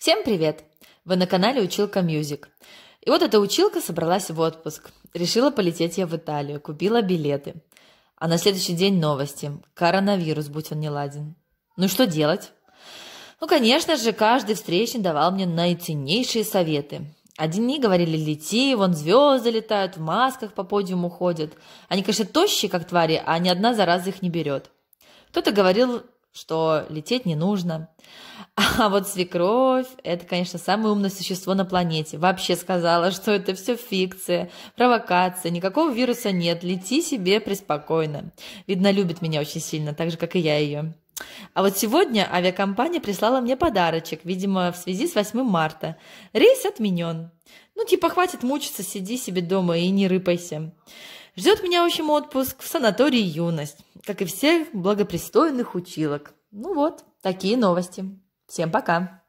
Всем привет! Вы на канале Училка Мьюзик. И вот эта училка собралась в отпуск. Решила полететь я в Италию, купила билеты. А на следующий день новости. Коронавирус, будь он не ладен. Ну что делать? Ну, конечно же, каждый встречный давал мне наиценнейшие советы. Одни говорили «лети», вон звезды летают, в масках по подиуму ходят. Они, конечно, тощие, как твари, а ни одна зараза их не берет. Кто-то говорил, что лететь не нужно. А вот свекровь – это, конечно, самое умное существо на планете. Вообще сказала, что это все фикция, провокация, никакого вируса нет, лети себе преспокойно. Видно, любит меня очень сильно, так же, как и я ее. А вот сегодня авиакомпания прислала мне подарочек, видимо, в связи с 8 марта. Рейс отменен. Ну, типа, хватит мучиться, сиди себе дома и не рыпайся. Ждет меня, в общем, отпуск в санатории «Юность», как и всех благопристойных училок. Ну вот, такие новости. Всем пока!